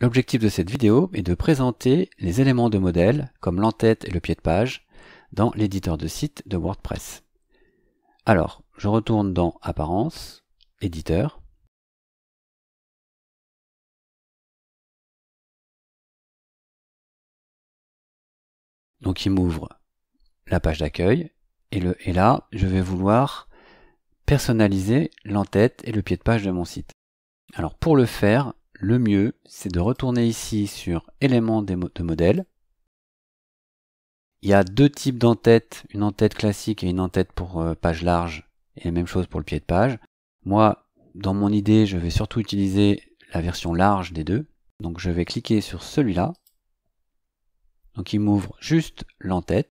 L'objectif de cette vidéo est de présenter les éléments de modèle, comme l'entête et le pied de page, dans l'éditeur de site de WordPress. Alors, je retourne dans Apparence, Éditeur, Donc il m'ouvre la page d'accueil et, et, là, je vais vouloir personnaliser l'entête et le pied de page de mon site. Alors pour le faire, le mieux, c'est de retourner ici sur éléments de modèle. Il y a deux types d'entêtes, une entête classique et une entête pour euh, page large, et la même chose pour le pied de page. Moi, dans mon idée, je vais surtout utiliser la version large des deux. Donc je vais cliquer sur celui-là. Donc il m'ouvre juste l'entête.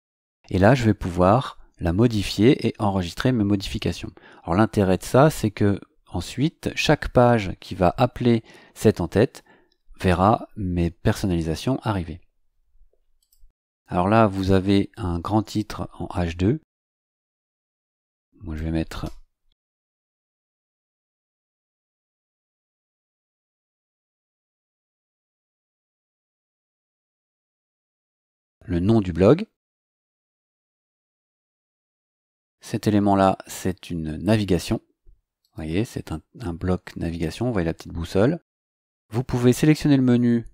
Et là, je vais pouvoir la modifier et enregistrer mes modifications. Alors l'intérêt de ça, c'est que Ensuite, chaque page qui va appeler cette entête verra mes personnalisations arriver. Alors là, vous avez un grand titre en H2. Moi, je vais mettre le nom du blog. Cet élément-là, c'est une navigation. Vous voyez, c'est un, bloc navigation, vous voyez la petite boussole. Vous pouvez sélectionner le menu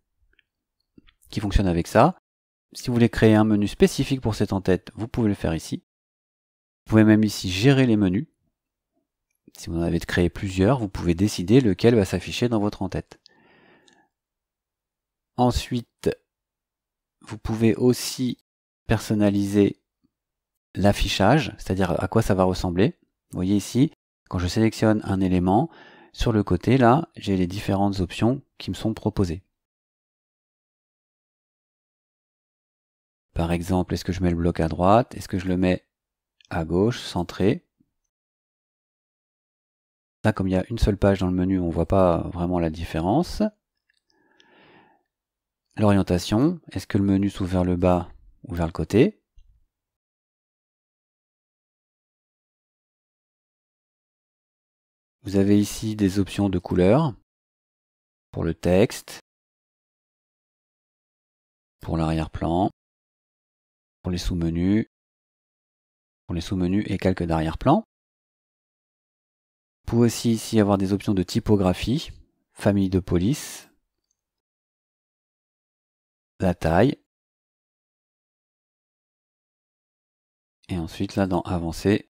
qui fonctionne avec ça. Si vous voulez créer un menu spécifique pour cette entête, vous pouvez le faire ici. Vous pouvez même ici gérer les menus. Si vous en avez créé plusieurs, vous pouvez décider lequel va s'afficher dans votre entête. Ensuite, vous pouvez aussi personnaliser l'affichage, c'est-à-dire à quoi ça va ressembler. Vous voyez ici, quand je sélectionne un élément, sur le côté là, j'ai les différentes options qui me sont proposées. Par exemple, est-ce que je mets le bloc à droite Est-ce que je le mets à gauche, centré Là, comme il y a une seule page dans le menu, on ne voit pas vraiment la différence. L'orientation, est-ce que le menu s'ouvre vers le bas ou vers le côté Vous avez ici des options de couleurs pour le texte, pour l'arrière-plan, pour les sous-menus, pour les sous-menus et calques d'arrière-plan. Vous pouvez aussi ici avoir des options de typographie, famille de police, la taille, et ensuite là dans avancer,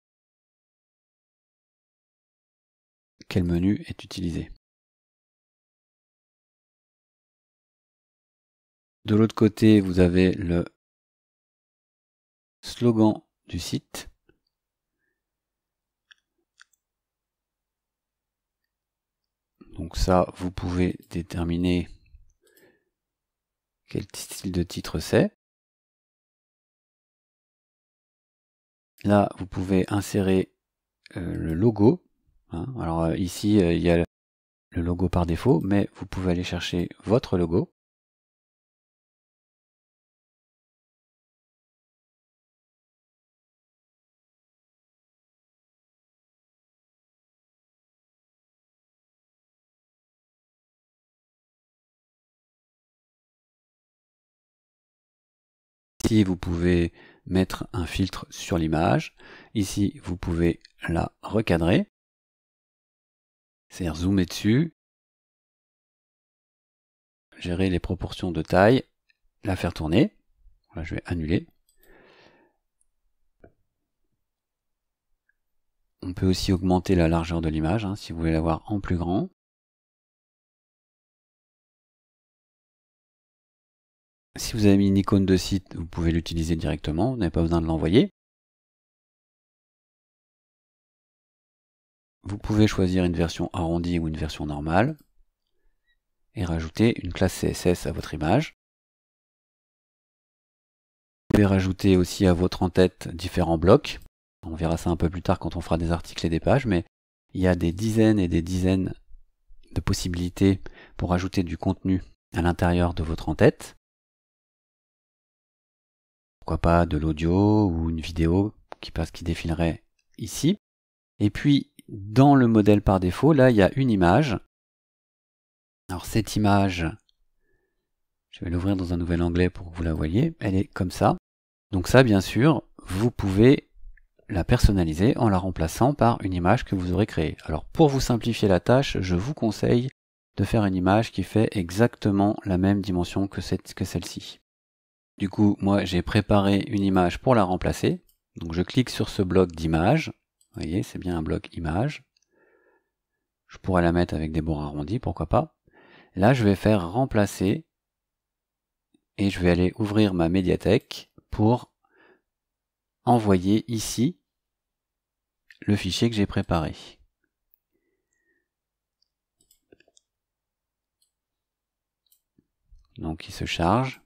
quel menu est utilisé. De l'autre côté, vous avez le slogan du site. Donc ça, vous pouvez déterminer quel style de titre c'est. Là, vous pouvez insérer euh, le logo Hein. Alors euh, ici, euh, il y a le logo par défaut, mais vous pouvez aller chercher votre logo. Ici, vous pouvez mettre un filtre sur l'image. Ici, vous pouvez la recadrer. C'est-à-dire zoomer dessus, gérer les proportions de taille, la faire tourner. Là, je vais annuler. On peut aussi augmenter la largeur de l'image hein, si vous voulez la voir en plus grand. Si vous avez mis une icône de site, vous pouvez l'utiliser directement, vous n'avez pas besoin de l'envoyer. vous pouvez choisir une version arrondie ou une version normale et rajouter une classe CSS à votre image. Vous pouvez rajouter aussi à votre en-tête différents blocs. On verra ça un peu plus tard quand on fera des articles et des pages, mais il y a des dizaines et des dizaines de possibilités pour ajouter du contenu à l'intérieur de votre en-tête. Pourquoi pas de l'audio ou une vidéo qui, passe, qui défilerait ici. Et puis, dans le modèle par défaut, là, il y a une image. Alors cette image, je vais l'ouvrir dans un nouvel onglet pour que vous la voyez. Elle est comme ça. Donc ça, bien sûr, vous pouvez la personnaliser en la remplaçant par une image que vous aurez créée. Alors pour vous simplifier la tâche, je vous conseille de faire une image qui fait exactement la même dimension que, que celle-ci. Du coup, moi j'ai préparé une image pour la remplacer. Donc je clique sur ce bloc d'image, vous voyez, c'est bien un bloc image. Je pourrais la mettre avec des bords arrondis, pourquoi pas. Là, je vais faire remplacer et je vais aller ouvrir ma médiathèque pour envoyer ici le fichier que j'ai préparé. Donc il se charge.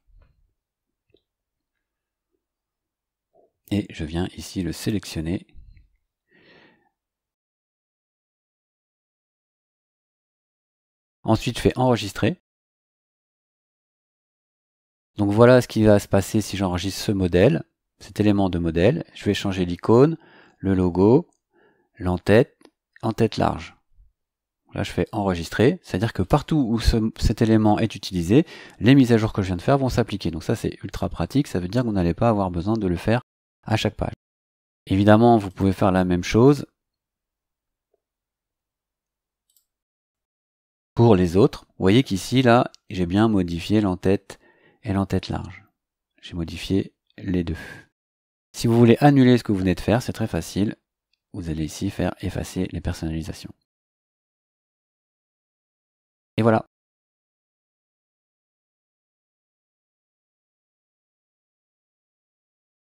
Et je viens ici le sélectionner Ensuite, je fais enregistrer. Donc voilà ce qui va se passer si j'enregistre ce modèle, cet élément de modèle. Je vais changer l'icône, le logo, l'entête, en tête large. Là, je fais enregistrer, c'est-à-dire que partout où cet élément est utilisé, les mises à jour que je viens de faire vont s'appliquer. Donc ça, c'est ultra pratique, ça veut dire qu'on n'allait pas avoir besoin de le faire à chaque page. Évidemment, vous pouvez faire la même chose Pour les autres, vous voyez qu'ici, là, j'ai bien modifié l'entête et l'entête large. J'ai modifié les deux. Si vous voulez annuler ce que vous venez de faire, c'est très facile. Vous allez ici faire effacer les personnalisations. Et voilà,